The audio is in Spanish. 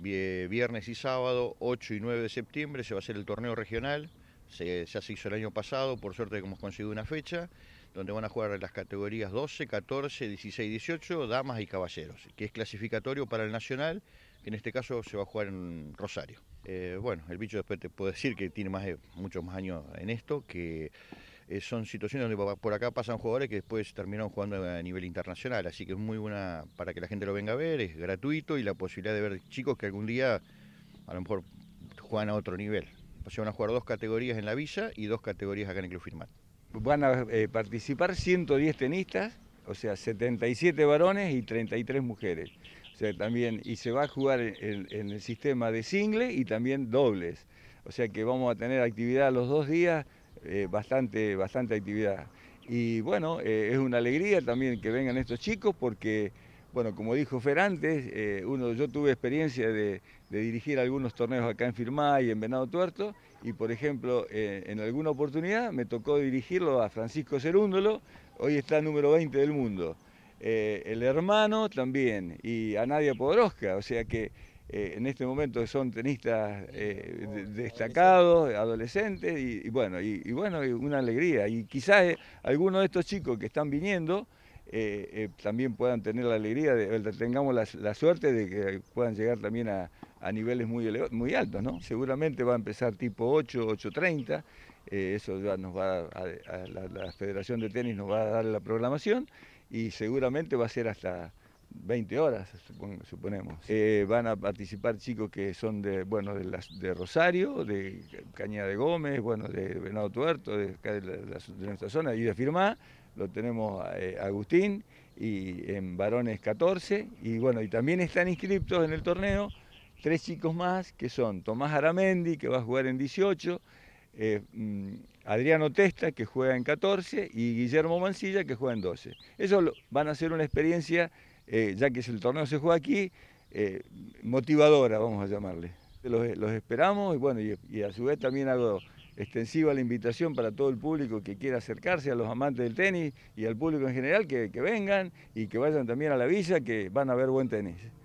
viernes y sábado, 8 y 9 de septiembre, se va a hacer el torneo regional. Se, ya se hizo el año pasado, por suerte hemos conseguido una fecha, donde van a jugar las categorías 12, 14, 16, 18, damas y caballeros, que es clasificatorio para el nacional, que en este caso se va a jugar en Rosario. Eh, bueno, el bicho después te puede decir que tiene más, muchos más años en esto, que eh, son situaciones donde por acá pasan jugadores que después terminaron jugando a nivel internacional, así que es muy buena para que la gente lo venga a ver, es gratuito y la posibilidad de ver chicos que algún día a lo mejor juegan a otro nivel. sea van a jugar dos categorías en la villa y dos categorías acá en el Club Firmat. Van a eh, participar 110 tenistas, o sea, 77 varones y 33 mujeres. O sea, también, y se va a jugar en, en el sistema de single y también dobles. O sea que vamos a tener actividad los dos días eh, bastante, bastante actividad. Y bueno, eh, es una alegría también que vengan estos chicos porque, bueno, como dijo Fer antes, eh, uno, yo tuve experiencia de, dirigir algunos torneos acá en Firmá y en Venado Tuerto y, por ejemplo, en alguna oportunidad me tocó dirigirlo a Francisco Cerúndolo, hoy está número 20 del mundo. el hermano también y a Nadia Podroska, o sea que eh, en este momento son tenistas eh, destacados, adolescentes, y, bueno, y, bueno, una alegría. Y quizás eh, algunos de estos chicos que están viniendo también puedan tener la alegría, de, tengamos la, suerte de que puedan llegar también a, niveles muy, muy altos, ¿no? Seguramente va a empezar tipo 8, 8.30, eso ya nos va a, la, la Federación de Tenis nos va a dar la programación y seguramente va a ser hasta 20 horas, suponemos. Eh, van a participar chicos que son de, bueno, de, las de Rosario, de Cañada de Gómez, bueno, de Venado Tuerto, de, nuestra zona, y de Firmá, lo tenemos eh, Agustín, y en varones 14, y bueno, y también están inscriptos en el torneo tres chicos más, que son Tomás Aramendi, que va a jugar en 18, eh, mm, Adriano Testa, que juega en 14, y Guillermo Mancilla, que juega en 12. Eso van a ser una experiencia eh, ya que el torneo se juega aquí, eh, motivadora, vamos a llamarle. Los, los esperamos y bueno, y, a su vez también hago extensiva la invitación para todo el público que quiera acercarse a los amantes del tenis y al público en general que, que vengan y que vayan también a la villa que van a ver buen tenis.